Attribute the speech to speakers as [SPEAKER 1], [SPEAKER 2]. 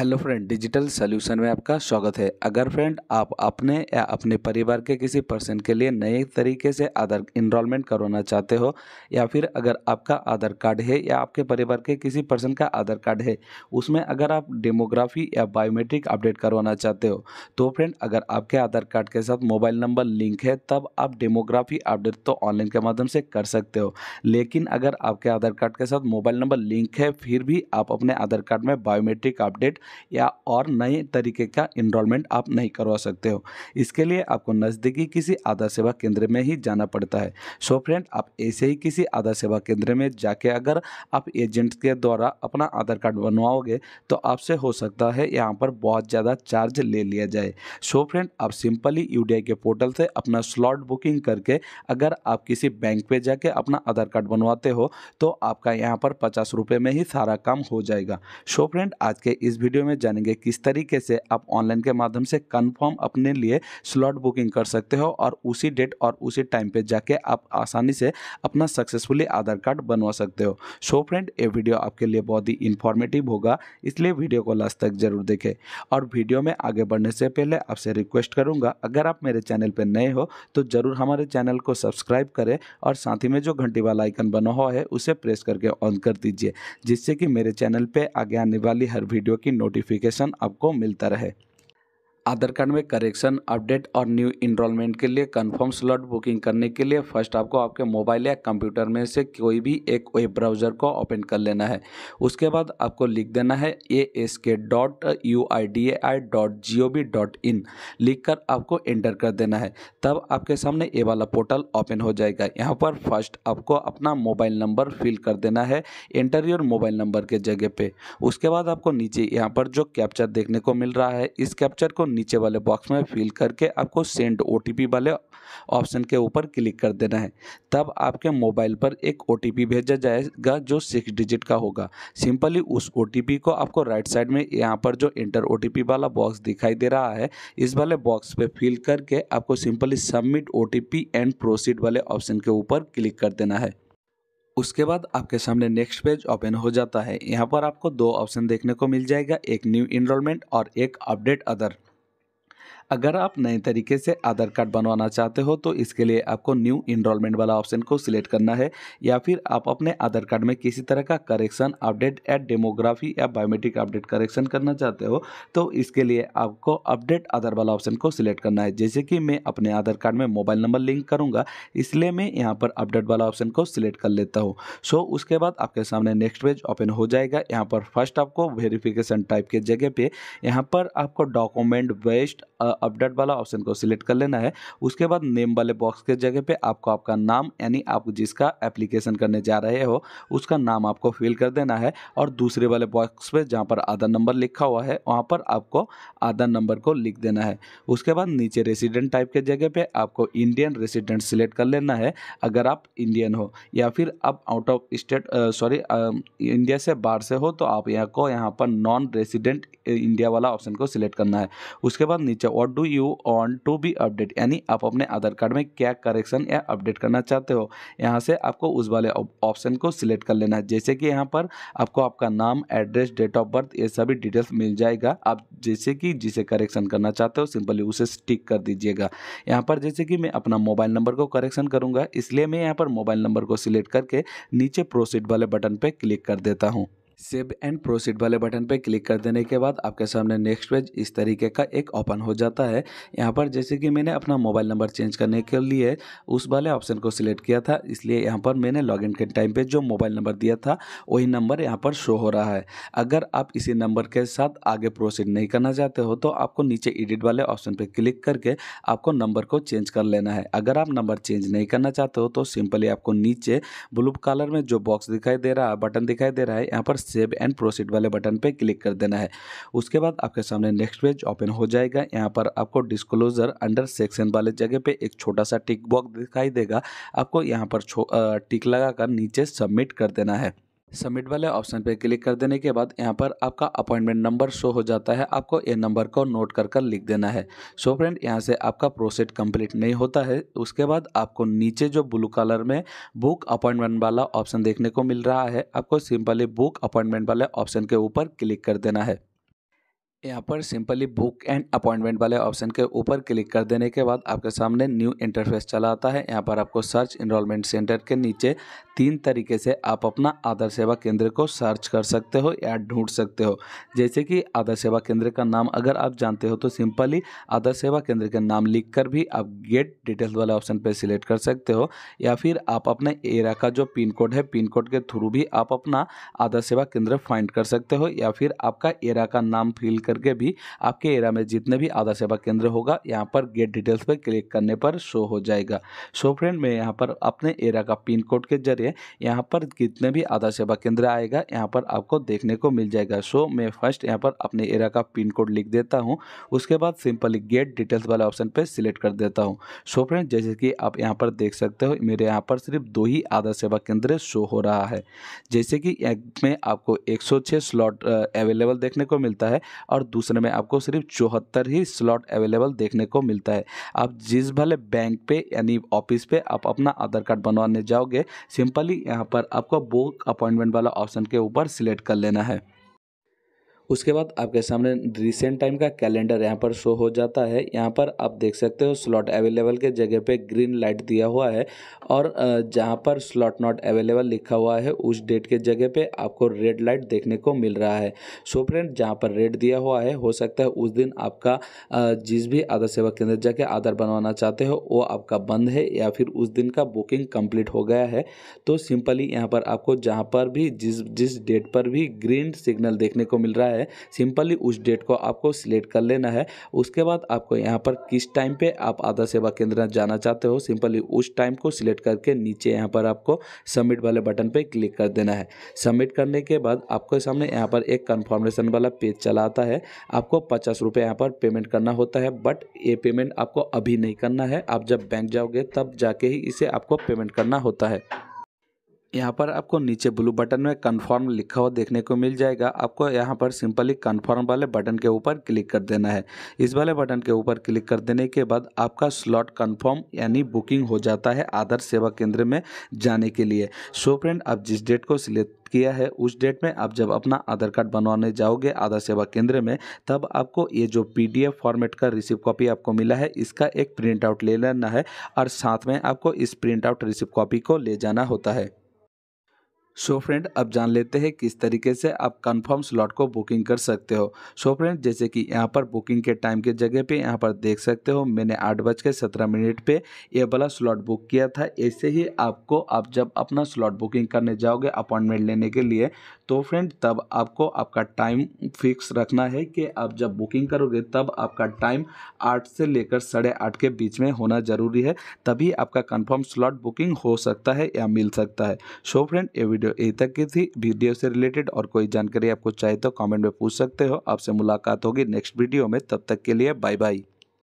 [SPEAKER 1] hello friend digital solution में आपका स्वागत है अगर फ्रेंड आप अपने या अपने परिवार के किसी पर्सन के लिए नए तरीके से आधार इनरोलमेंट करवाना चाहते हो या फिर अगर आपका आधार कार्ड है या आपके परिवार के किसी पर्सन का आधार कार्ड है उसमें अगर आप डेमोग्राफी या बायोमेट्रिक अपडेट करवाना चाहते हो तो फ्रेंड अगर आपके आधार कार्ड के साथ मोबाइल नंबर लिंक है तब आप डेमोग्राफी अपडेट तो ऑनलाइन के माध्यम से कर सकते हो लेकिन अगर आपके आधार कार्ड के साथ मोबाइल नंबर लिंक है फिर भी आप अपने आधार कार्ड में बायोमेट्रिक अपडेट या और नए तरीके का इनरोलमेंट आप नहीं करवा सकते हो इसके लिए आपको नज़दीकी किसी आधार सेवा केंद्र में ही जाना पड़ता है सो फ्रेंड आप ऐसे ही किसी आधार सेवा केंद्र में जाके अगर आप एजेंट के द्वारा अपना आधार कार्ड बनवाओगे तो आपसे हो सकता है यहाँ पर बहुत ज़्यादा चार्ज ले लिया जाए सो फ्रेंड आप सिंपली यू के पोर्टल से अपना स्लॉट बुकिंग करके अगर आप किसी बैंक पे जाके अपना आधार कार्ड बनवाते हो तो आपका यहाँ पर पचास रुपये में ही सारा काम हो जाएगा सो फ्रेंड आज के इस वीडियो वीडियो में जानेंगे किस तरीके से आप ऑनलाइन के माध्यम से कन्फर्म अपने लिए स्लॉट बुकिंग कर सकते हो और उसी डेट और उसी टाइम पर जाके आप आसानी से अपना सक्सेसफुली आधार कार्ड बनवा सकते हो सो फ्रेंड ये वीडियो आपके लिए बहुत ही इन्फॉर्मेटिव होगा इसलिए वीडियो को लास्ट तक जरूर देखें और वीडियो में आगे बढ़ने से पहले आपसे रिक्वेस्ट करूंगा अगर आप मेरे चैनल पर नए हो तो ज़रूर हमारे चैनल को सब्सक्राइब करें और साथ ही में जो घंटी वाला आइकन बना हुआ है उसे प्रेस करके ऑन कर दीजिए जिससे कि मेरे चैनल पर आगे आने वाली हर वीडियो की नोटिफिकेशन आपको मिलता रहे आधार कार्ड में करेक्शन अपडेट और न्यू इनरोलमेंट के लिए कंफर्म स्लॉट बुकिंग करने के लिए फर्स्ट आपको आपके मोबाइल या कंप्यूटर में से कोई भी एक वेब ब्राउज़र को ओपन कर लेना है उसके बाद आपको लिख देना है A S K dot U I D A I dot G O V dot in लिख कर आपको एंटर कर देना है तब आपके सामने ये वाला पोर्टल ओपन हो जाएगा यहाँ पर फर्स्ट आपको अपना मोबाइल नंबर फिल कर देना है एंटर योर मोबाइल नंबर के जगह पे उसके बाद आपको नीचे यहाँ पर जो कैप्चर देखने को मिल रहा है इस कैप्चर को नीचे वाले बॉक्स में फिल करके आपको सेंड ओ वाले ऑप्शन के ऊपर क्लिक कर देना है तब आपके मोबाइल पर एक ओ भेजा जाएगा जो सिक्स डिजिट का होगा सिंपली उस ओ को आपको राइट साइड में यहाँ पर जो इंटर ओ वाला बॉक्स दिखाई दे रहा है इस वाले बॉक्स पे फिल करके आपको सिंपली सबमिट ओ एंड प्रोसीड वाले ऑप्शन के ऊपर क्लिक कर देना है उसके बाद आपके सामने नेक्स्ट पेज ओपन हो जाता है यहाँ पर आपको दो ऑप्शन देखने को मिल जाएगा एक न्यू इनरोलमेंट और एक अपडेट अदर अगर आप नए तरीके से आधार कार्ड बनवाना चाहते हो तो इसके लिए आपको न्यू इनरोलमेंट वाला ऑप्शन को सिलेक्ट करना है या फिर आप अपने आधार कार्ड में किसी तरह का करेक्शन अपडेट या डेमोग्राफी या बायोमेट्रिक अपडेट करेक्शन करना चाहते हो तो इसके लिए आपको अपडेट आधार वाला ऑप्शन को सिलेक्ट करना है जैसे कि मैं अपने आधार कार्ड में मोबाइल नंबर लिंक करूँगा इसलिए मैं यहाँ पर अपडेट वाला ऑप्शन को सिलेक्ट कर लेता हूँ सो उसके बाद आपके सामने नेक्स्ट पेज ओपन हो जाएगा यहाँ पर फर्स्ट आपको वेरिफिकेशन टाइप के जगह पर यहाँ पर आपको डॉक्यूमेंट वेस्ट अपडेट वाला ऑप्शन को सिलेक्ट कर लेना है उसके बाद नेम वाले बॉक्स के जगह पे आपको आपका नाम यानी आप जिसका एप्लीकेशन करने जा रहे हो उसका नाम आपको फिल कर देना है और दूसरे वाले बॉक्स पे जहाँ पर आधार नंबर लिखा हुआ है वहाँ पर आपको आधार नंबर को लिख देना है उसके बाद नीचे रेसिडेंट टाइप के जगह पर आपको इंडियन रेसिडेंट सिलेक्ट कर लेना है अगर आप इंडियन हो या फिर आप out of state sorry India से बाहर से हो तो आप यहाँ को यहाँ पर नॉन रेसिडेंट इंडिया वाला ऑप्शन को सिलेक्ट करना है उसके बाद नीचे और what do you want to be update यानी आप अपने आधार कार्ड में क्या करेक्शन या अपडेट करना चाहते हो यहाँ से आपको उस वाले ऑप्शन को सिलेक्ट कर लेना है जैसे कि यहाँ पर आपको आपका नाम एड्रेस डेट ऑफ बर्थ ये सभी डिटेल्स मिल जाएगा आप जैसे कि जिसे करेक्शन करना चाहते हो सिंपली उसे स्टिक कर दीजिएगा यहाँ पर जैसे कि मैं अपना मोबाइल नंबर को करेक्शन करूँगा इसलिए मैं यहाँ पर मोबाइल नंबर को सिलेक्ट करके नीचे प्रोसीड वाले बटन पर क्लिक कर देता हूँ सेव एंड प्रोसीड वाले बटन पर क्लिक कर देने के बाद आपके सामने नेक्स्ट पेज इस तरीके का एक ओपन हो जाता है यहाँ पर जैसे कि मैंने अपना मोबाइल नंबर चेंज करने के लिए उस वाले ऑप्शन को सिलेक्ट किया था इसलिए यहाँ पर मैंने लॉगिन के टाइम पे जो मोबाइल नंबर दिया था वही नंबर यहाँ पर शो हो रहा है अगर आप इसी नंबर के साथ आगे प्रोसीड नहीं करना चाहते हो तो आपको नीचे एडिट वाले ऑप्शन पर क्लिक करके आपको नंबर को चेंज कर लेना है अगर आप नंबर चेंज नहीं करना चाहते हो तो सिंपली आपको नीचे ब्लू कलर में जो बॉक्स दिखाई दे रहा है बटन दिखाई दे रहा है यहाँ पर सेव एंड प्रोसीड वाले बटन पर क्लिक कर देना है उसके बाद आपके सामने नेक्स्ट पेज ओपन हो जाएगा यहाँ पर आपको डिस्क्लोजर अंडर सेक्शन वाले जगह पर एक छोटा सा टिक बॉक्स दिखाई देगा आपको यहाँ पर टिक लगाकर नीचे सबमिट कर देना है सबमिट वाले ऑप्शन पर क्लिक कर देने के बाद यहाँ पर आपका अपॉइंटमेंट नंबर शो हो जाता है आपको ये नंबर को नोट कर कर लिख देना है सो फ्रेंड यहाँ से आपका प्रोसेस कंप्लीट नहीं होता है उसके बाद आपको नीचे जो ब्लू कलर में बुक अपॉइंटमेंट वाला ऑप्शन देखने को मिल रहा है आपको सिंपली बुक अपॉइंटमेंट वाले ऑप्शन के ऊपर क्लिक कर देना है यहाँ पर सिंपली बुक एंड अपॉइंटमेंट वाले ऑप्शन के ऊपर क्लिक कर देने के बाद आपके सामने न्यू इंटरफेस चला आता है यहाँ पर आपको सर्च इनरोलमेंट सेंटर के नीचे तीन तरीके से आप अपना आधार सेवा केंद्र को सर्च कर सकते हो या ढूंढ सकते हो जैसे कि आधार सेवा केंद्र का नाम अगर आप जानते हो तो सिंपली आधार सेवा केंद्र का नाम लिखकर भी आप गेट डिटेल्स वाले ऑप्शन पर सिलेक्ट कर सकते हो या फिर आप अपने एरिया का जो पिन कोड है पिन कोड के थ्रू भी आप अपना आधार सेवा केंद्र फाइंड कर सकते हो या फिर आपका एरिया का नाम फिल करके भी आपके एरिया में जितने भी आधार सेवा केंद्र होगा यहाँ पर गेट डिटेल्स पर क्लिक करने पर शो हो जाएगा सो फ्रेंड मैं यहाँ पर अपने एरिया का पिन कोड के जरिए यहाँ पर जितने भी आधार सेवा केंद्र आएगा यहाँ पर आपको देखने को मिल जाएगा सो मैं फर्स्ट यहाँ पर अपने एरिया का पिन कोड लिख देता हूँ उसके बाद सिंपली गेट डिटेल्स वाले ऑप्शन पर सिलेक्ट कर देता हूँ सो फ्रेंड जैसे कि आप यहाँ पर देख सकते हो मेरे यहाँ पर सिर्फ दो ही आधार सेवा केंद्र शो हो रहा है जैसे कि एक में आपको एक स्लॉट अवेलेबल देखने को मिलता है और दूसरे में आपको सिर्फ चौहत्तर ही स्लॉट अवेलेबल देखने को मिलता है आप जिस भले बैंक पे यानी ऑफिस पे आप अपना आधार कार्ड बनवाने जाओगे सिंपल सिंपली यहाँ पर आपको बुक अपॉइंटमेंट वाला ऑप्शन के ऊपर सिलेक्ट कर लेना है उसके बाद आपके सामने रिसेंट टाइम का कैलेंडर यहाँ पर शो हो जाता है यहाँ पर आप देख सकते हो स्लॉट अवेलेबल के जगह पे ग्रीन लाइट दिया हुआ है और जहाँ पर स्लॉट नॉट अवेलेबल लिखा हुआ है उस डेट के जगह पे आपको रेड लाइट देखने को मिल रहा है सो फ्रेंड जहाँ पर रेड दिया हुआ है हो सकता है उस दिन आपका जिस भी आधार सेवा केंद्र जाके आधार बनवाना चाहते हो वो आपका बंद है या फिर उस दिन का बुकिंग कम्प्लीट हो गया है तो सिंपली यहाँ पर आपको जहाँ पर भी जिस जिस डेट पर भी ग्रीन सिग्नल देखने को मिल रहा है है सिंपली उस डेट को आपको सिलेक्ट कर लेना है उसके बाद आपको यहाँ पर किस टाइम पे आप आधार सेवा केंद्र जाना चाहते हो सिंपली उस टाइम को सिलेक्ट करके नीचे यहाँ पर आपको सबमिट वाले बटन पर क्लिक कर देना है सबमिट करने के बाद आपके सामने यहाँ पर एक कन्फर्मेशन वाला पेज चला आता है आपको पचास रुपये यहाँ पर पेमेंट करना होता है बट ये पेमेंट आपको अभी नहीं करना है आप जब बैंक जाओगे तब जाके ही इसे आपको पेमेंट करना होता है यहाँ पर आपको नीचे ब्लू बटन में कन्फर्म लिखा हुआ देखने को मिल जाएगा आपको यहाँ पर सिंपली कन्फर्म वाले बटन के ऊपर क्लिक कर देना है इस वाले बटन के ऊपर क्लिक कर देने के बाद आपका स्लॉट कन्फर्म यानी बुकिंग हो जाता है आधार सेवा केंद्र में जाने के लिए सो फ्रेंड आप जिस डेट को सिलेक्ट किया है उस डेट में आप जब अपना आधार कार्ड बनवाने जाओगे आधार सेवा केंद्र में तब आपको ये जो पीडीएफ फॉर्मेट का रिसिव कॉपी आपको मिला है इसका एक प्रिंट आउट ले लेना है और साथ में आपको इस प्रिंट आउट रिसिव कॉपी को ले जाना होता है सो फ्रेंड अब जान लेते हैं किस तरीके से आप कंफर्म स्लॉट को बुकिंग कर सकते हो सो फ्रेंड जैसे कि यहाँ पर बुकिंग के टाइम के जगह पे यहाँ पर देख सकते हो मैंने आठ बज के सत्रह मिनट पर यह वाला स्लॉट बुक किया था ऐसे ही आपको आप जब अपना स्लॉट बुकिंग करने जाओगे अपॉइंटमेंट लेने के लिए तो फ्रेंड तब आपको आपका टाइम फिक्स रखना है कि आप जब बुकिंग करोगे तब आपका टाइम आठ से लेकर साढ़े आठ के बीच में होना ज़रूरी है तभी आपका कंफर्म स्लॉट बुकिंग हो सकता है या मिल सकता है सो फ्रेंड ये वीडियो यहीं तक की थी वीडियो से रिलेटेड और कोई जानकारी आपको चाहिए तो कमेंट में पूछ सकते हो आपसे मुलाकात होगी नेक्स्ट वीडियो में तब तक के लिए बाय बाय